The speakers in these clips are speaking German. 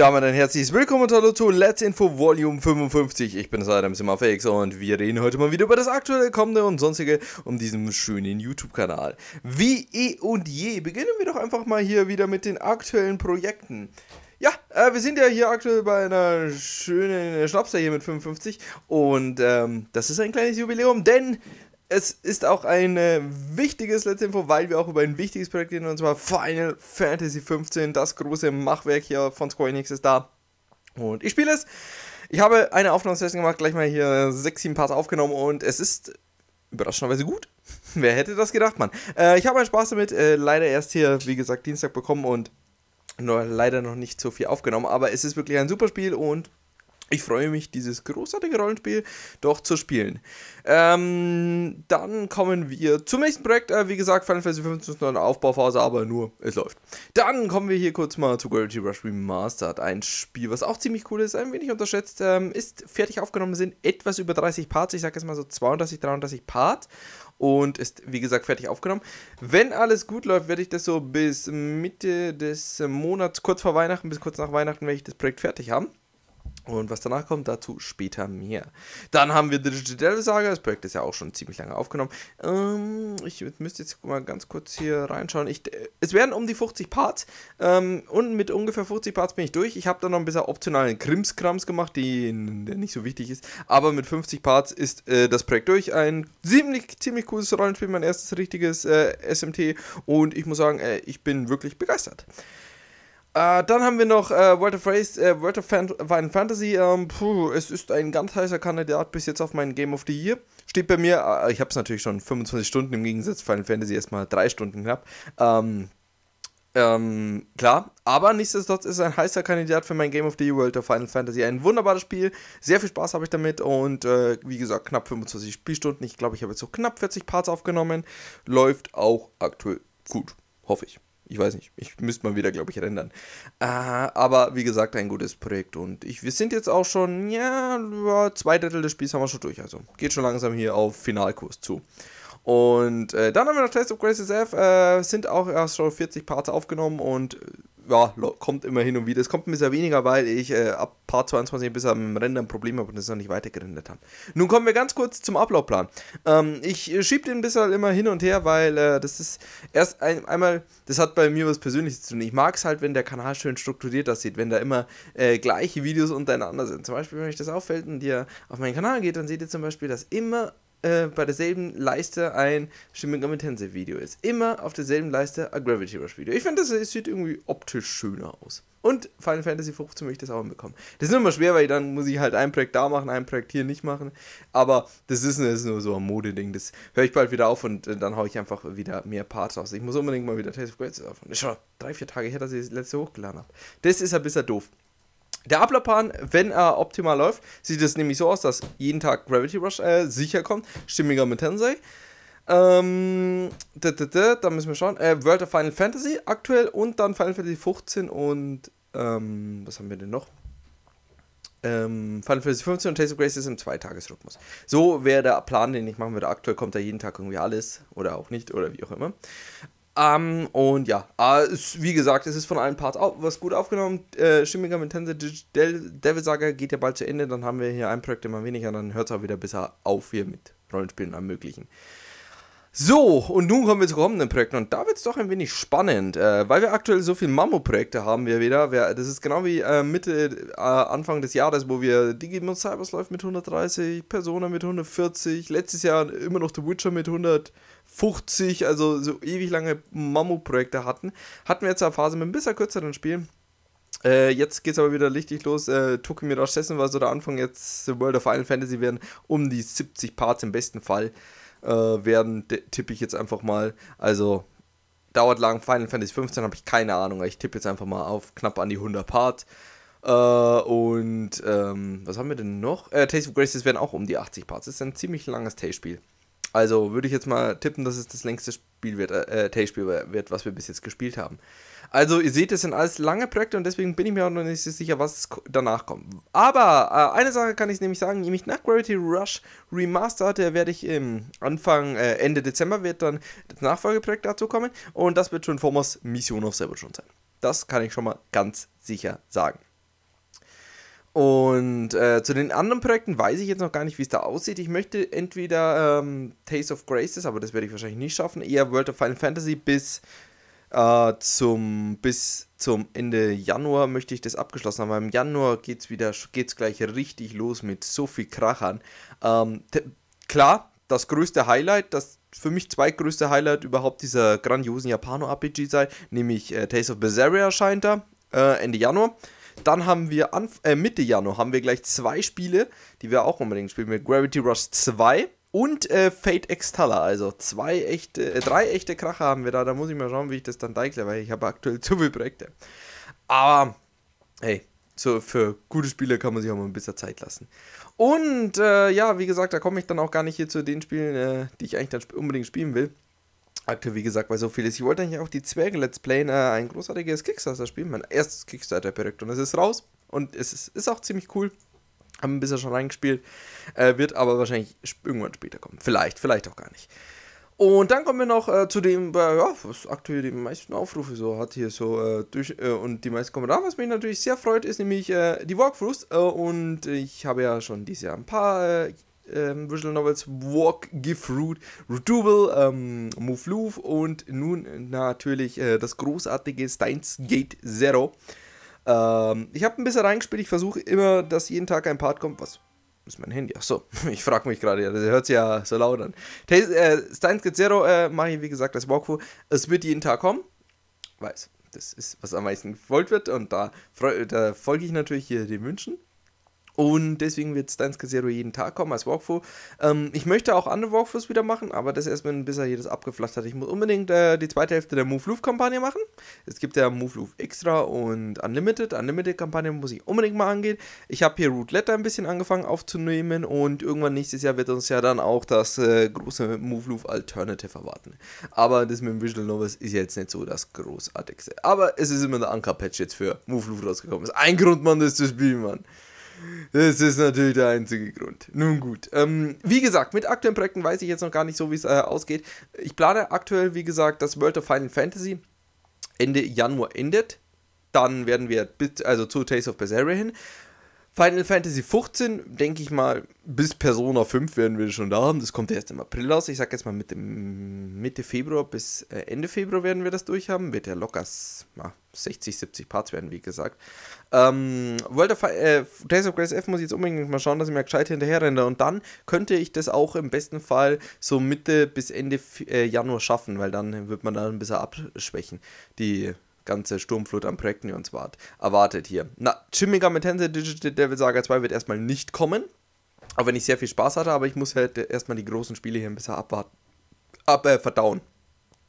Damit ein herzliches Willkommen und hallo zu Let's Info Volume 55. Ich bin es Adam Simmerfakes und wir reden heute mal wieder über das aktuelle, kommende und sonstige um diesen schönen YouTube-Kanal. Wie eh und je beginnen wir doch einfach mal hier wieder mit den aktuellen Projekten. Ja, äh, wir sind ja hier aktuell bei einer schönen Schnapser hier mit 55 und ähm, das ist ein kleines Jubiläum, denn es ist auch ein äh, wichtiges letzte Info, weil wir auch über ein wichtiges Projekt reden, und zwar Final Fantasy 15. Das große Machwerk hier von Square Enix ist da. Und ich spiele es. Ich habe eine Aufnahmesession gemacht, gleich mal hier 6, 7 Parts aufgenommen und es ist überraschenderweise gut. Wer hätte das gedacht, Mann? Äh, ich habe meinen Spaß damit. Äh, leider erst hier, wie gesagt, Dienstag bekommen und nur leider noch nicht so viel aufgenommen. Aber es ist wirklich ein super Spiel und ich freue mich, dieses großartige Rollenspiel doch zu spielen. Ähm, dann kommen wir zum nächsten Projekt. Äh, wie gesagt, Final Fantasy 15 ist noch eine Aufbauphase, aber nur, es läuft. Dann kommen wir hier kurz mal zu Gravity Rush Remastered. Ein Spiel, was auch ziemlich cool ist, ein wenig unterschätzt. Ähm, ist fertig aufgenommen, sind etwas über 30 Parts. Ich sage jetzt mal so 32, 33 Parts und ist, wie gesagt, fertig aufgenommen. Wenn alles gut läuft, werde ich das so bis Mitte des Monats, kurz vor Weihnachten, bis kurz nach Weihnachten, werde ich das Projekt fertig haben. Und was danach kommt, dazu später mehr. Dann haben wir Digital Devil Saga. Das Projekt ist ja auch schon ziemlich lange aufgenommen. Ähm, ich müsste jetzt mal ganz kurz hier reinschauen. Ich, es werden um die 50 Parts. Ähm, und mit ungefähr 50 Parts bin ich durch. Ich habe da noch ein bisschen optionalen Krimskrams gemacht, die, der nicht so wichtig ist. Aber mit 50 Parts ist äh, das Projekt durch. Ein ziemlich, ziemlich cooles Rollenspiel. Mein erstes richtiges äh, SMT. Und ich muss sagen, äh, ich bin wirklich begeistert. Äh, dann haben wir noch äh, World of, Race, äh, World of Fan Fantasy. Ähm, puh, es ist ein ganz heißer Kandidat bis jetzt auf mein Game of the Year. Steht bei mir, äh, ich habe es natürlich schon 25 Stunden, im Gegensatz zu Final Fantasy erstmal 3 Stunden knapp. Ähm, ähm, klar, aber nichtsdestotrotz ist es ein heißer Kandidat für mein Game of the Year World of Final Fantasy. Ein wunderbares Spiel, sehr viel Spaß habe ich damit und äh, wie gesagt, knapp 25 Spielstunden. Ich glaube, ich habe jetzt so knapp 40 Parts aufgenommen. Läuft auch aktuell gut, hoffe ich. Ich weiß nicht, ich müsste mal wieder, glaube ich, rendern. Äh, aber wie gesagt, ein gutes Projekt und ich, wir sind jetzt auch schon, ja, zwei Drittel des Spiels haben wir schon durch. Also geht schon langsam hier auf Finalkurs zu. Und äh, dann haben wir noch Test of Grace SF, äh, sind auch erst schon 40 Parts aufgenommen und äh, ja, kommt immer hin und wieder. Es kommt ein bisschen weniger, weil ich äh, ab Part 22 ein bisschen am Render ein Problem habe und es noch nicht weitergerendet habe. Nun kommen wir ganz kurz zum Ablaufplan. Ähm, ich äh, schiebe den ein bisschen immer hin und her, weil äh, das ist erst ein, einmal, das hat bei mir was Persönliches zu tun. Ich mag es halt, wenn der Kanal schön strukturiert das sieht, wenn da immer äh, gleiche Videos untereinander sind. Zum Beispiel, wenn euch das auffällt und ihr auf meinen Kanal geht, dann seht ihr zum Beispiel, dass immer äh, bei derselben Leiste ein Schimming Intensive Video ist. Immer auf derselben Leiste ein Gravity Rush Video. Ich finde, das, sieht irgendwie optisch schöner aus. Und Final Fantasy 15 möchte ich das auch hinbekommen. Das ist immer schwer, weil dann muss ich halt ein Projekt da machen, ein Projekt hier nicht machen. Aber das ist, das ist nur so ein Modeding. Das höre ich bald wieder auf und äh, dann haue ich einfach wieder mehr Parts raus. Ich muss unbedingt mal wieder Taste of Greats aufhören. Schon drei, vier Tage her, dass ich das letzte hochgeladen habe. Das ist ein bisschen doof. Der Ablaufplan, wenn er optimal läuft, sieht es nämlich so aus, dass jeden Tag Gravity Rush äh, sicher kommt, stimmiger mit Tensei. Ähm, da, da, da, da müssen wir schauen. Äh, World of Final Fantasy aktuell und dann Final Fantasy 15 und ähm, was haben wir denn noch? Ähm, Final Fantasy 15 und Taste of Grace ist im Zweitagesrhythmus. So wäre der Plan, den ich machen würde. Aktuell kommt da jeden Tag irgendwie alles oder auch nicht oder wie auch immer. Ähm, und ja, äh, ist, wie gesagt, es ist von allen Parts auch was gut aufgenommen. Äh, Stimmiger mit Tensei Digital Devil Saga geht ja bald zu Ende. Dann haben wir hier ein Projekt immer weniger. Dann hört es auch wieder besser auf hier mit Rollenspielen ermöglichen. So, und nun kommen wir zu kommenden Projekten und da wird es doch ein wenig spannend, äh, weil wir aktuell so viele Mammo-Projekte haben wir wieder. Wir, das ist genau wie äh, Mitte, äh, Anfang des Jahres, wo wir Digimon Cybers läuft mit 130, Persona mit 140, letztes Jahr immer noch The Witcher mit 100, 50, also so ewig lange Mammutprojekte hatten. Hatten wir jetzt eine Phase mit ein bisschen kürzeren Spielen. Äh, jetzt es aber wieder richtig los. Äh, Tokyo Mirage Session war so der Anfang. Jetzt World of Final Fantasy werden um die 70 Parts im besten Fall äh, werden, tippe ich jetzt einfach mal. Also dauert lang. Final Fantasy 15 habe ich keine Ahnung. Ich tippe jetzt einfach mal auf knapp an die 100 Parts. Äh, und ähm, was haben wir denn noch? Äh, Taste of Graces werden auch um die 80 Parts. Das ist ein ziemlich langes Taste-Spiel. Also würde ich jetzt mal tippen, dass es das längste Spiel wird, äh, äh Tellspiel wird, was wir bis jetzt gespielt haben. Also ihr seht, es sind alles lange Projekte und deswegen bin ich mir auch noch nicht so sicher, was danach kommt. Aber äh, eine Sache kann ich nämlich sagen, nämlich nach Gravity Rush Remastered äh, werde ich im Anfang, äh, Ende Dezember wird dann das Nachfolgeprojekt dazu kommen und das wird schon Formos Mission of Salvage sein. Das kann ich schon mal ganz sicher sagen. Und äh, zu den anderen Projekten weiß ich jetzt noch gar nicht, wie es da aussieht. Ich möchte entweder ähm, Taste of Graces, aber das werde ich wahrscheinlich nicht schaffen, eher World of Final Fantasy bis, äh, zum, bis zum Ende Januar möchte ich das abgeschlossen haben. Im Januar geht es geht's gleich richtig los mit so viel Krachern. Ähm, klar, das größte Highlight, das für mich zweitgrößte Highlight überhaupt dieser grandiosen Japano-RPG sei, nämlich äh, Taste of Berseria erscheint da äh, Ende Januar. Dann haben wir Anf äh, Mitte Januar haben wir gleich zwei Spiele, die wir auch unbedingt spielen. Mit Gravity Rush 2 und äh, Fate Extala. Also zwei echte, äh, drei echte Kracher haben wir da. Da muss ich mal schauen, wie ich das dann deichle, weil ich habe aktuell zu viele Projekte. Aber hey, so für gute Spiele kann man sich auch mal ein bisschen Zeit lassen. Und äh, ja, wie gesagt, da komme ich dann auch gar nicht hier zu den Spielen, äh, die ich eigentlich dann sp unbedingt spielen will aktuell, wie gesagt, weil so viel ist. Ich wollte eigentlich auch die Zwerge Let's Playen, äh, ein großartiges Kickstarter-Spiel, mein erstes Kickstarter-Projekt. Und es ist raus und es ist, ist auch ziemlich cool. Haben ein bisschen schon reingespielt, äh, wird aber wahrscheinlich irgendwann später kommen. Vielleicht, vielleicht auch gar nicht. Und dann kommen wir noch äh, zu dem, äh, ja, was aktuell die meisten Aufrufe so hat hier so äh, durch äh, und die meisten Kommentare, was mich natürlich sehr freut, ist nämlich äh, die Walkthroughs. und ich habe ja schon dieses Jahr ein paar ähm, Visual Novels Walk, Give Root, Rootable, ähm, Move Loof und nun natürlich äh, das großartige Steins Gate Zero. Ähm, ich habe ein bisschen reingespielt, ich versuche immer, dass jeden Tag ein Part kommt, was ist mein Handy? Achso, ich frage mich gerade, das hört sich ja so laut an. Tales, äh, Steins Gate Zero äh, mache ich, wie gesagt, das Walkthrough. Es wird jeden Tag kommen. Weiß, das ist, was am meisten gewollt wird und da, da folge ich natürlich hier den Wünschen. Und deswegen wird Steinske Zero jeden Tag kommen als Walkthrough. Ähm, ich möchte auch andere Walkthroughs wieder machen, aber das erst, wenn bisher jedes abgeflacht hat. Ich muss unbedingt äh, die zweite Hälfte der Move Loof Kampagne machen. Es gibt ja Move Loof Extra und Unlimited. Unlimited Kampagne muss ich unbedingt mal angehen. Ich habe hier Root Letter ein bisschen angefangen aufzunehmen und irgendwann nächstes Jahr wird uns ja dann auch das äh, große Move Loof Alternative erwarten. Aber das mit dem Visual Novels ist jetzt nicht so das Großartigste. Aber es ist immer der Anker-Patch jetzt für Move Loof rausgekommen. Das ist ein Grund, Mann, das zu spielen, Mann. Das ist natürlich der einzige Grund. Nun gut. Ähm, wie gesagt, mit aktuellen Projekten weiß ich jetzt noch gar nicht so, wie es äh, ausgeht. Ich plane aktuell, wie gesagt, dass World of Final Fantasy Ende Januar endet. Dann werden wir bis, also zu Taste of Berseria hin. Final Fantasy 15, denke ich mal, bis Persona 5 werden wir schon da haben. Das kommt erst im April raus. Ich sag jetzt mal Mitte, Mitte Februar bis äh, Ende Februar werden wir das durchhaben. Wird ja locker 60, 70 Parts werden, wie gesagt. Ähm, World of, äh, Days of Grace F muss ich jetzt unbedingt mal schauen, dass ich mir gescheit hinterherrenne. Und dann könnte ich das auch im besten Fall so Mitte bis Ende äh, Januar schaffen, weil dann wird man da ein bisschen abschwächen, die ganze Sturmflut an Projekten, die uns wart, erwartet hier. Na, Shin Megami Tensei Digital Devil Saga 2 wird erstmal nicht kommen, auch wenn ich sehr viel Spaß hatte, aber ich muss halt erstmal die großen Spiele hier ein bisschen abwarten, ab, äh, verdauen.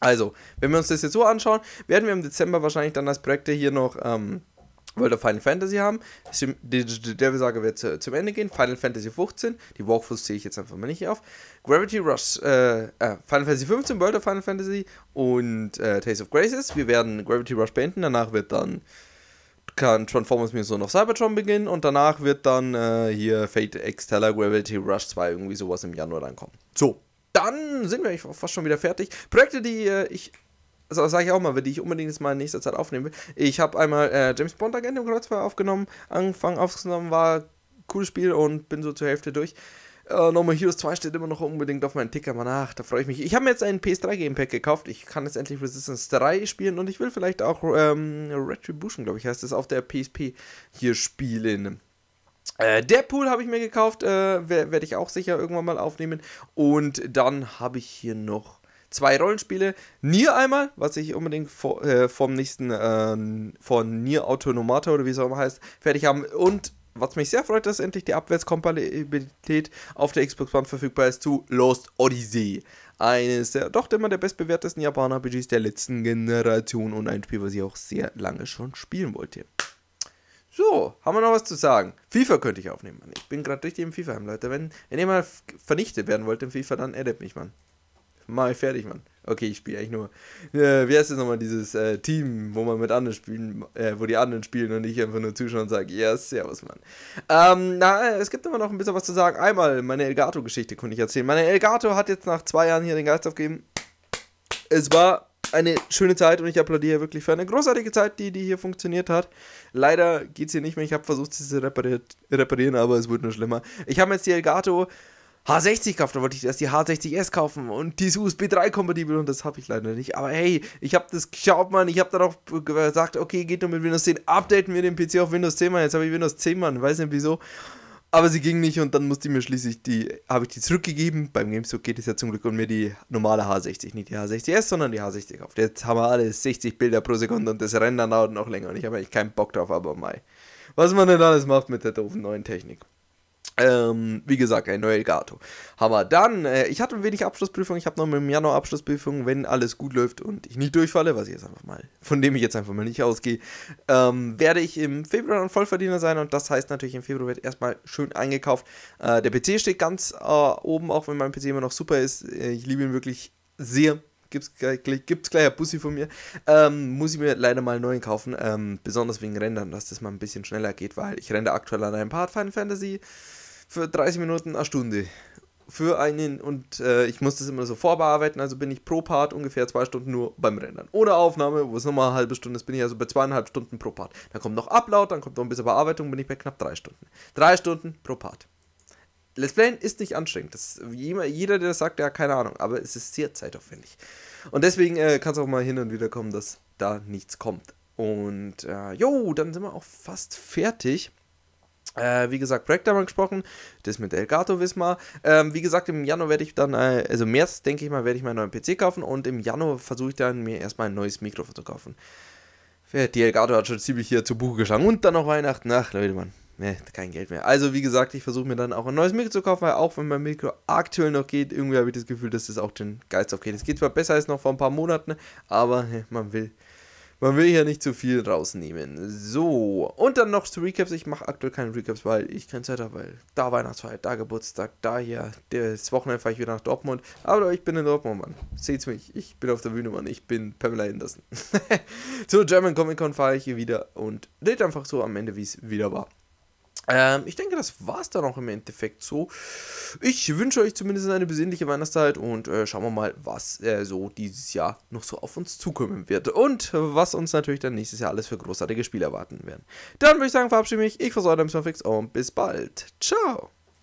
Also, wenn wir uns das jetzt so anschauen, werden wir im Dezember wahrscheinlich dann als Projekte hier noch ähm, World of Final Fantasy haben, Der Devil Saga wird zum Ende gehen, Final Fantasy 15, die Walkthroughs ziehe ich jetzt einfach mal nicht auf, Gravity Rush, äh, äh, Final Fantasy 15, World of Final Fantasy und äh, Taste of Graces. Wir werden Gravity Rush beenden, danach wird dann kann Transformers mir so noch Cybertron beginnen und danach wird dann äh, hier Fate X Teller Gravity Rush 2 irgendwie sowas im Januar dann kommen. So, dann sind wir eigentlich fast schon wieder fertig. Projekte, die äh, ich also sage ich auch mal, die ich unbedingt jetzt mal in nächster Zeit aufnehmen will. Ich habe einmal äh, James Bond Agent im Kreuzfeuer aufgenommen, angefangen aufgenommen, war cooles Spiel und bin so zur Hälfte durch. Äh, No More Heroes 2 steht immer noch unbedingt auf meinem Ticker, man, ach, da freue ich mich. Ich habe mir jetzt einen PS3 Gamepack gekauft, ich kann jetzt endlich Resistance 3 spielen und ich will vielleicht auch ähm, Retribution, glaube ich, heißt es, auf der PSP hier spielen. Äh, der Pool habe ich mir gekauft, äh, werde ich auch sicher irgendwann mal aufnehmen. Und dann habe ich hier noch zwei Rollenspiele. Nier einmal, was ich unbedingt vor, äh, vom nächsten, äh, von Nier Autonomata oder wie es auch immer heißt, fertig haben. Und was mich sehr freut, dass endlich die Abwärtskompatibilität auf der Xbox One verfügbar ist zu Lost Odyssey. Eines der doch immer der bestbewertesten Japaner-RPGs der letzten Generation und ein Spiel, was ich auch sehr lange schon spielen wollte. So, haben wir noch was zu sagen? FIFA könnte ich aufnehmen, Mann. Ich bin gerade durch die FIFA-Heim, Leute. Wenn, wenn ihr mal vernichtet werden wollt im FIFA, dann edit mich, Mann. Mal fertig, Mann. Okay, ich spiele eigentlich nur. Äh, wie heißt das nochmal, dieses äh, Team, wo man mit anderen spielen, äh, wo die anderen spielen und ich einfach nur zuschauen und sage, ja, yes, servus, Mann. Ähm, na, es gibt immer noch ein bisschen was zu sagen. Einmal, meine Elgato-Geschichte konnte ich erzählen. Meine Elgato hat jetzt nach zwei Jahren hier den Geist aufgegeben. Es war eine schöne Zeit und ich applaudiere wirklich für eine großartige Zeit, die, die hier funktioniert hat. Leider geht es hier nicht mehr. Ich habe versucht, sie zu reparieren, aber es wird nur schlimmer. Ich habe jetzt die Elgato H60 gekauft, da wollte ich erst die H60S kaufen und die ist USB 3 kompatibel und das habe ich leider nicht. Aber hey, ich habe das geschaut, Mann, ich habe darauf gesagt, okay, geht nur mit Windows 10, updaten wir den PC auf Windows 10, Mann. Jetzt habe ich Windows 10, Mann, weiß nicht wieso. Aber sie ging nicht und dann musste ich mir schließlich die, habe ich die zurückgegeben. Beim GameStop geht es ja zum Glück und mir die normale H60, nicht die H60S, sondern die H60 kauft. Jetzt haben wir alle 60 Bilder pro Sekunde und das Rendern dauert noch länger und ich habe eigentlich keinen Bock drauf, aber mai. Was man denn alles macht mit der doofen neuen Technik. Ähm, wie gesagt, ein neuer Gato. Aber dann, äh, ich hatte ein wenig Abschlussprüfung, ich habe noch im Januar Abschlussprüfung, wenn alles gut läuft und ich nicht durchfalle, was ich jetzt einfach mal, von dem ich jetzt einfach mal nicht ausgehe, ähm, werde ich im Februar ein Vollverdiener sein und das heißt natürlich, im Februar wird erstmal schön eingekauft. Äh, der PC steht ganz äh, oben, auch wenn mein PC immer noch super ist. Äh, ich liebe ihn wirklich sehr gibt's gleich, gibt's gleich ein Bussi von mir. Ähm, muss ich mir leider mal einen neuen kaufen. Ähm, besonders wegen Rendern, dass das mal ein bisschen schneller geht, weil ich rende aktuell an einem Part Final Fantasy für 30 Minuten eine Stunde. Für einen, und äh, ich muss das immer so vorbearbeiten, also bin ich pro Part ungefähr zwei Stunden nur beim Rendern. Oder Aufnahme, wo es nochmal eine halbe Stunde ist, bin ich also bei zweieinhalb Stunden pro Part. Dann kommt noch Upload, dann kommt noch ein bisschen Bearbeitung, bin ich bei knapp drei Stunden. Drei Stunden pro Part. Let's Play ist nicht anstrengend. Das, jeder, der das sagt, der hat keine Ahnung. Aber es ist sehr zeitaufwendig. Und deswegen äh, kann es auch mal hin und wieder kommen, dass da nichts kommt. Und äh, jo, dann sind wir auch fast fertig. Äh, wie gesagt, Projekt haben wir gesprochen, das mit Elgato Wismar. Ähm, wie gesagt, im Januar werde ich dann, äh, also im März denke ich mal, werde ich meinen neuen PC kaufen und im Januar versuche ich dann mir erstmal ein neues Mikrofon zu kaufen. Die Elgato hat schon ziemlich hier zu Buche geschlagen und dann noch Weihnachten. Ach, Leute, Mann. Nee, kein Geld mehr. Also, wie gesagt, ich versuche mir dann auch ein neues Mikro zu kaufen, weil auch wenn mein Mikro aktuell noch geht, irgendwie habe ich das Gefühl, dass das auch den Geist aufgeht. Es geht zwar besser als noch vor ein paar Monaten, aber hey, ne, man will man will ja nicht zu viel rausnehmen. So, und dann noch zu Recaps. Ich mache aktuell keine Recaps, weil ich keine Zeit habe, weil da Weihnachtsfeier, da Geburtstag, da hier. Das Wochenende fahre ich wieder nach Dortmund. Aber ich bin in Dortmund, Mann. Seht's mich. Ich bin auf der Bühne, Mann. Ich bin Pamela Henderson. zu German Comic Con fahre ich hier wieder und redet einfach so am Ende, wie es wieder war. Ähm, ich denke, das war es dann auch im Endeffekt so. Ich wünsche euch zumindest eine besinnliche Weihnachtszeit und äh, schauen wir mal, was äh, so dieses Jahr noch so auf uns zukommen wird und was uns natürlich dann nächstes Jahr alles für großartige Spiele erwarten werden. Dann würde ich sagen, verabschiede mich. Ich versorge dem Fix und bis bald. Ciao.